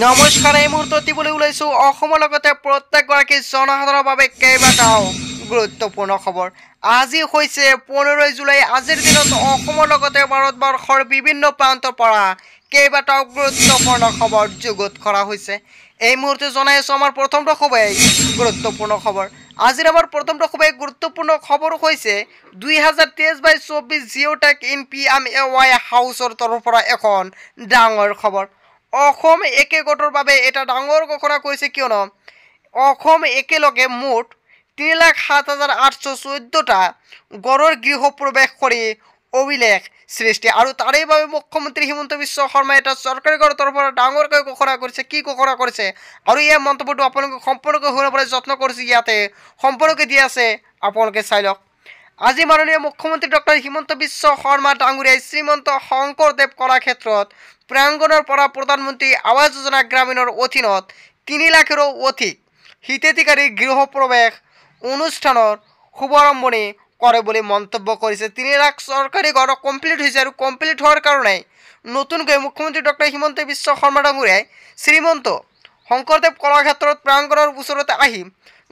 নমস্কাৰ এই মুহূৰ্তত দিবলৈ ওলাইছোঁ অসমৰ লগতে প্ৰত্যেকগৰাকী জনসাধাৰণৰ বাবে কেইবাটাও গুৰুত্বপূৰ্ণ খবৰ আজি হৈছে পোন্ধৰ জুলাই আজিৰ দিনত অসমৰ লগতে ভাৰতবৰ্ষৰ বিভিন্ন প্ৰান্তৰ পৰা কেইবাটাও গুৰুত্বপূৰ্ণ খবৰ যুগুত কৰা হৈছে এই মুহূৰ্তে জনাই আছোঁ আমাৰ প্ৰথমটো খবৰেই গুৰুত্বপূৰ্ণ খবৰ আজিৰ আমাৰ প্ৰথমটো খবৰেই গুৰুত্বপূৰ্ণ খবৰ হৈছে দুই হাজাৰ তেইছ বাইছ চৌব্বিছ geotag in P M A Y হাউচৰ তৰফৰ পৰা এখন ডাঙৰ খবৰ অসম একে গোটৰ বাবে এটা ডাঙৰ ঘোষণা কৰিছে কিয়নো অসম একেলগে মুঠ তিনি লাখ সাত হাজাৰ আঠশ চৈধ্যটা গড়ৰ গৃহ প্ৰৱেশ কৰি অভিলেখ সৃষ্টি আৰু তাৰে বাবে মুখ্যমন্ত্ৰী হিমন্ত বিশ্ব শৰ্মাই এটা চৰকাৰী গড়ৰ তৰফৰ পৰা ডাঙৰকৈ ঘোষণা কৰিছে কি ঘোষণা কৰিছে আৰু এই মন্তব্যটো আপোনালোকে সম্পূৰ্ণকৈ শুনাবলৈ যত্ন কৰিছে ইয়াতে সম্পূৰ্ণকৈ দি আছে আপোনালোকে চাই লওক আজি মাননীয় মুখ্যমন্ত্ৰী ডক্টৰ হিমন্ত বিশ্ব শৰ্মা ডাঙৰীয়াই শ্ৰীমন্ত শংকৰদেৱ কলাক্ষেত্ৰত প্ৰাংগণৰ পৰা প্ৰধানমন্ত্ৰী আৱাস যোজনা গ্ৰামীণৰ অধীনত তিনি লাখৰো অধিক হিতাধিকাৰীৰ গৃহপ্ৰৱেশ অনুষ্ঠানৰ শুভাৰম্ভণি কৰে বুলি মন্তব্য কৰিছে তিনি লাখ চৰকাৰী ঘৰ কমপ্লিট হৈছে আৰু কমপ্লিট হোৱাৰ কাৰণে নতুনকৈ মুখ্যমন্ত্ৰী ডক্টৰ হিমন্ত বিশ্ব শৰ্মা ডাঙৰীয়াই শ্ৰীমন্ত শংকৰদেৱ কলাক্ষেত্ৰত প্ৰাংগণৰ ওচৰতে আহি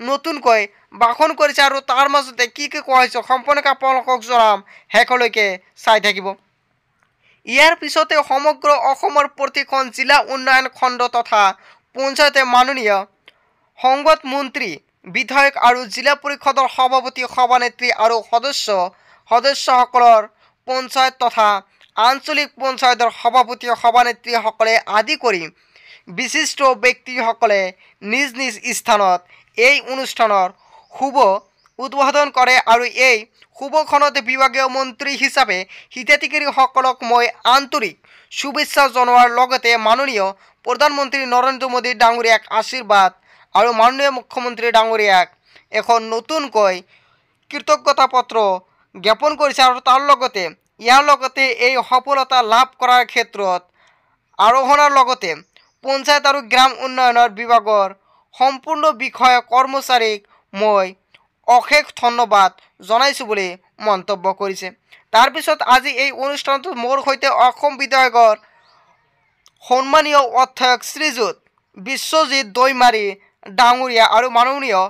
নতুনকৈ বাসন কৰিছে আৰু তাৰ মাজতে কি কি কোৱা হৈছে সম্পূৰ্ণকৈ আপোনালোকক জনাম শেষলৈকে চাই থাকিব ইয়াৰ পিছতে সমগ্ৰ অসমৰ প্ৰতিখন জিলা উন্নয়ন খণ্ড তথা পঞ্চায়তে মাননীয় সংগত মন্ত্ৰী বিধায়ক আৰু জিলা পৰিষদৰ সভাপতি সভানেত্ৰী আৰু সদস্য সদস্যসকলৰ পঞ্চায়ত তথা আঞ্চলিক পঞ্চায়তৰ সভাপতি সভানেত্ৰীসকলে আদি কৰি বিশিষ্ট ব্যক্তিসকলে নিজ নিজ স্থানত এই অনুষ্ঠানৰ শুভ উদ্বোধন কৰে আৰু এই শুভখনত বিভাগীয় মন্ত্ৰী হিচাপে হিতাধিকাৰীসকলক মই আন্তৰিক শুভেচ্ছা জনোৱাৰ লগতে মাননীয় প্ৰধানমন্ত্ৰী নৰেন্দ্ৰ মোদী ডাঙৰীয়াক আশীৰ্বাদ আৰু মাননীয় মুখ্যমন্ত্ৰী ডাঙৰীয়াক এখন নতুনকৈ কৃতজ্ঞতা পত্ৰ জ্ঞাপন কৰিছে আৰু তাৰ লগতে ইয়াৰ লগতে এই সফলতা লাভ কৰাৰ ক্ষেত্ৰত আৰোহণাৰ লগতে পঞ্চায়ত আৰু গ্ৰাম উন্নয়নৰ বিভাগৰ সম্পূৰ্ণ বিষয়া কৰ্মচাৰীক মই অশেষ ধন্যবাদ জনাইছোঁ বুলি মন্তব্য কৰিছে তাৰপিছত আজি এই অনুষ্ঠানটোত মোৰ সৈতে অসম বিধায়কৰ সন্মানীয় অধ্যক্ষ শ্ৰীযুত বিশ্বজিৎ দৈমাৰী ডাঙৰীয়া আৰু মাননীয়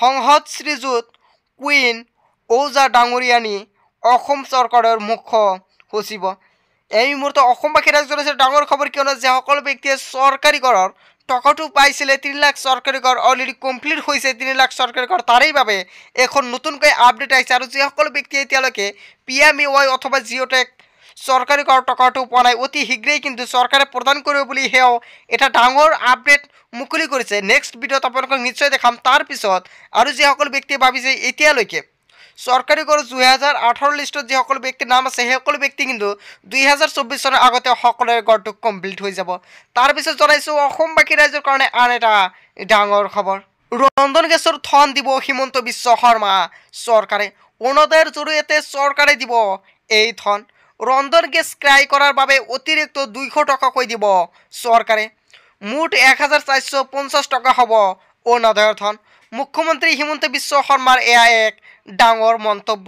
সংসদ শ্ৰীযুত কুইন ঔজা ডাঙৰীয়ানী অসম চৰকাৰৰ মুখ্য সচিব এই মুহূৰ্তত অসমবাসীৰ ডাঙৰ খবৰ কিয়নো যে সকলো ব্যক্তিয়ে চৰকাৰী ঘৰৰ টকাটো পাইছিলে তিনি লাখ চৰকাৰী ঘৰ অলৰেডি কমপ্লিট হৈছে তিনি লাখ চৰকাৰী ঘৰ তাৰেই বাবে এখন নতুনকৈ আপডেট আহিছে আৰু যিসকল ব্যক্তিয়ে এতিয়ালৈকে পি এম ই ৱাই অথবা জিঅ'টেক চৰকাৰী ঘৰ টকাটো পোৱা নাই অতি শীঘ্ৰেই কিন্তু চৰকাৰে প্ৰদান কৰিব বুলি সেয়াও এটা ডাঙৰ আপডেট মুকলি কৰিছে নেক্সট ভিডিঅ'ত আপোনালোকক নিশ্চয় দেখাম তাৰপিছত আৰু যিসকল ব্যক্তিয়ে ভাবিছে এতিয়ালৈকে চৰকাৰী গড় দুহেজাৰ আঠৰ লিষ্টত যিসকল ব্যক্তিৰ নাম আছে সেইসকল ব্যক্তি কিন্তু দুহেজাৰ চৌব্বিছ চনৰ আগতে সকলোৰে গড়টো কমপ্লিট হৈ যাব তাৰপিছত জনাইছোঁ অসমবাসী ৰাইজৰ কাৰণে আন এটা ডাঙৰ খবৰ ৰন্ধন গেছৰ ধন দিব হিমন্ত বিশ্ব শৰ্মা চৰকাৰে অনুদায়ৰ জৰিয়তে চৰকাৰে দিব এই ধন ৰন্ধন গেছ ক্ৰয় কৰাৰ বাবে অতিৰিক্ত দুইশ টকাকৈ দিব চৰকাৰে মুঠ এক হাজাৰ চাৰিশ পঞ্চাছ টকা হ'ব অনুদায়ৰ ধন মুখ্যমন্ত্ৰী হিমন্ত বিশ্ব শৰ্মাৰ এয়া এক ডাঙৰ মন্তব্য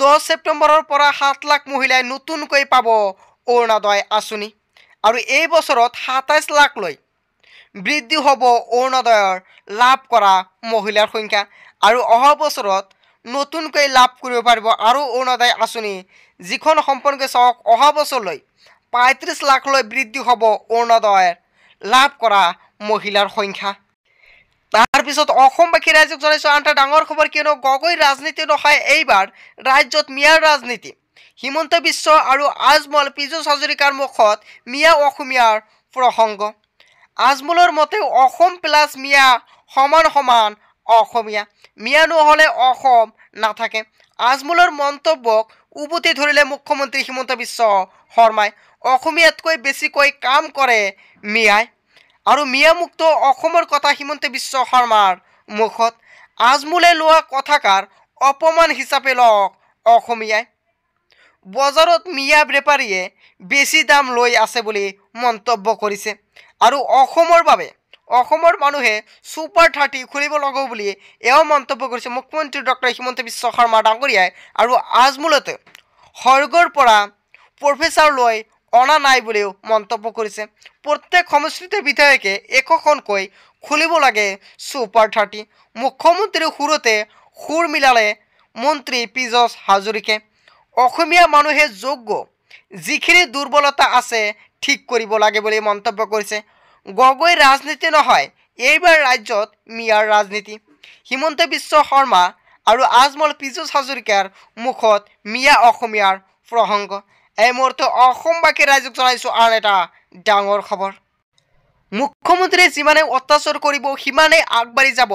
দহ ছেপ্টেম্বৰৰ পৰা সাত লাখ মহিলাই নতুনকৈ পাব অৰুণোদয় আঁচনি আৰু এই বছৰত সাতাইছ লাখলৈ বৃদ্ধি হ'ব অৰুণোদয়ৰ লাভ কৰা মহিলাৰ সংখ্যা আৰু অহা বছৰত নতুনকৈ লাভ কৰিব পাৰিব আৰু অৰুণোদয় আঁচনি যিখন সম্পৰ্কে চাওক অহা বছৰলৈ পঁয়ত্ৰিছ লাখলৈ বৃদ্ধি হ'ব অৰুণোদয়ৰ লাভ কৰা মহিলাৰ সংখ্যা তাৰ পিছত অসমবাসী ৰাইজক জনাইছোঁ আন এটা ডাঙৰ খবৰ কিয়নো গগৈ ৰাজনীতি নহয় এইবাৰ ৰাজ্যত মিয়াৰ ৰাজনীতি হিমন্ত বিশ্ব আৰু আজমল পীযুষ হাজৰিকাৰ মুখত মিয়া অসমীয়াৰ প্ৰসংগ আজমলৰ মতে অসম প্লাছ মিয়া সমান সমান অসমীয়া মিয়া নহ'লে অসম নাথাকে আজমলৰ মন্তব্যক উভতি ধৰিলে মুখ্যমন্ত্ৰী হিমন্ত বিশ্ব শৰ্মাই অসমীয়াতকৈ বেছিকৈ কাম কৰে মিয়াই আৰু মিয়া মুক্ত অসমৰ কথা হিমন্ত বিশ্ব শৰ্মাৰ মুখত আজমুলে লোৱা কথাকাৰ অপমান হিচাপে লওক অসমীয়াই বজাৰত মিয়া বেপাৰীয়ে বেছি দাম লৈ আছে বুলি মন্তব্য কৰিছে আৰু অসমৰ বাবে অসমৰ মানুহে ছুপাৰ থাৰ্টি খুলিব লগাও বুলি এওঁ মন্তব্য কৰিছে মুখ্যমন্ত্ৰী ডক্টৰ হিমন্ত বিশ্ব শৰ্মা ডাঙৰীয়াই আৰু আজমুলতে সৰ্গৰ পৰা প্ৰফেচাৰ লৈ অনা নাই বুলিও মন্তব্য কৰিছে প্ৰত্যেক সমষ্টিতে বিধায়কে একোখনকৈ খুলিব লাগে ছুপাৰ থাৰ্টি মুখ্যমন্ত্ৰীৰ সুৰতে সুৰ মিলালে মন্ত্ৰী পীযুষ হাজৰিকে অসমীয়া মানুহে যোগ্য যিখিনি দুৰ্বলতা আছে ঠিক কৰিব লাগে বুলি মন্তব্য কৰিছে গগৈ ৰাজনীতি নহয় এইবাৰ ৰাজ্যত মিয়াৰ ৰাজনীতি হিমন্ত বিশ্ব শৰ্মা আৰু আজমল পীযুষ হাজৰিকাৰ মুখত মিয়া অসমীয়াৰ প্ৰসংগ এই মুহূৰ্তে অসমবাসী ৰাইজক জনাইছোঁ আন এটা ডাঙৰ খবৰ মুখ্যমন্ত্ৰীয়ে যিমানে অত্যাচাৰ কৰিব সিমানেই আগবাঢ়ি যাব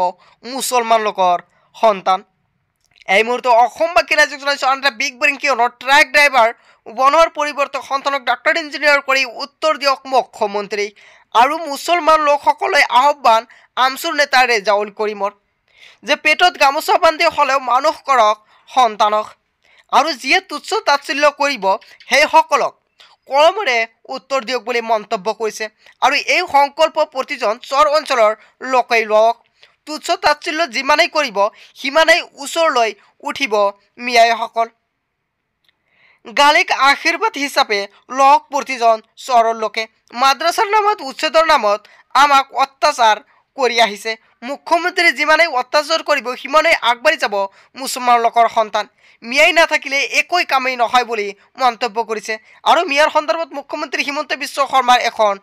মুছলমান লোকৰ সন্তান এই মুহূৰ্তে অসমবাসী ৰাইজক জনাইছোঁ আন এটা বিগ ব্ৰিংকিয়নৰ ট্ৰাক ড্ৰাইভাৰ বনৰ পৰিৱৰ্তে সন্তানক ডাক্তৰ ইঞ্জিনিয়াৰ কৰি উত্তৰ দিয়ক মুখ্যমন্ত্ৰী আৰু মুছলমান লোকসকলে আহ্বান আমচুৰ নেতা জাউল কৰিমৰ যে পেটত গামোচা বান্ধি হ'লেও মানুহ কৰক সন্তানক আৰু যিয়ে তুচ্ছ তাৎচল্য কৰিব সেইসকলক কৰমৰে উত্তৰ দিয়ক বুলি মন্তব্য কৰিছে আৰু এই সংকল্প প্ৰতিজন চৰ অঞ্চলৰ লোকেই লওক তুচ্ছ তাৎচল্য যিমানেই কৰিব সিমানেই ওচৰলৈ উঠিব মিয়াইসকল গালিক আশীৰ্বাদ হিচাপে লওক প্ৰতিজন চৰৰ লোকে মাদ্ৰাছাৰ নামত উচ্ছেদৰ নামত আমাক অত্যাচাৰ কৰি আহিছে মুখ্যমন্ত্ৰীয়ে যিমানেই অত্যাচাৰ কৰিব সিমানেই আগবাঢ়ি যাব মুছলমান লোকৰ সন্তান মিয়াই নাথাকিলে একোৱেই কামেই নহয় বুলি মন্তব্য কৰিছে আৰু মিয়াৰ সন্দৰ্ভত মুখ্যমন্ত্ৰী হিমন্ত বিশ্ব শৰ্মাৰ এখন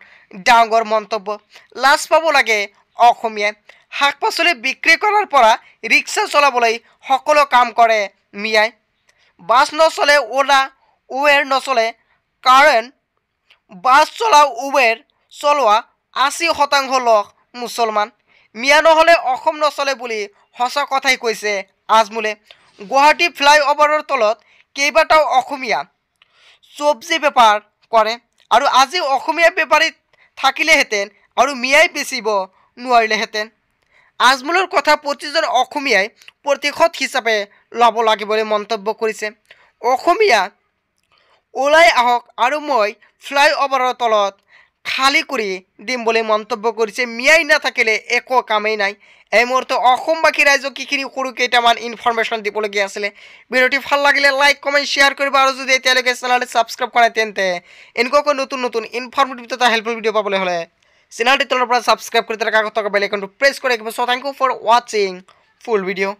ডাঙৰ মন্তব্য লাজ পাব লাগে অসমীয়াই শাক পাচলি বিক্ৰী কৰাৰ পৰা ৰিক্সা চলাবলৈ সকলো কাম কৰে মিয়াই বাছ নচলে অ'লা উবেৰ নচলে কাৰণ বাছ চলা উবেৰ চলোৱা আশী শতাংশ লোক মুছলমান মিয়া নহ'লে অসম নচলে বুলি সঁচা কথাই কৈছে আজমোলে গুৱাহাটী ফ্লাই অভাৰৰ তলত কেইবাটাও অসমীয়া চব্জি বেপাৰ কৰে আৰু আজি অসমীয়া বেপাৰী থাকিলেহেঁতেন আৰু মিয়াই বেচিব নোৱাৰিলেহেঁতেন আজমোলৰ কথা প্ৰতিজন অসমীয়াই প্ৰতিশোধ হিচাপে ল'ব লাগে বুলি মন্তব্য কৰিছে অসমীয়া ওলাই আহক আৰু মই ফ্লাই তলত খালী কৰি দিম বুলি মন্তব্য কৰিছে মিয়াই নাথাকিলে একো কামেই নাই এই মুহূৰ্তত অসমবাসী ৰাইজক কিখিনি সৰু কেইটামান ইনফৰমেশ্যন দিবলগীয়া আছিলে ভিডিঅ'টি ভাল লাগিলে লাইক কমেণ্ট শ্বেয়াৰ কৰিব আৰু যদি এতিয়ালৈকে চেনেলটো ছাবস্ক্ৰাইব কৰা নাই তেন্তে এনেকুৱাকৈ নতুন নতুন ইনফৰ্মেটিভ তথা হেল্পফুল ভিডিঅ' পাবলৈ হ'লে চেনেলটোৰ তলৰ পৰা ছাবস্ক্ৰাইব কৰি তাৰ কাষত থকা বেলেগ প্ৰেছ কৰি ৰাখিব চ' থেংক ইউ ফৰ ৱাচিং ফুল ভিডিঅ'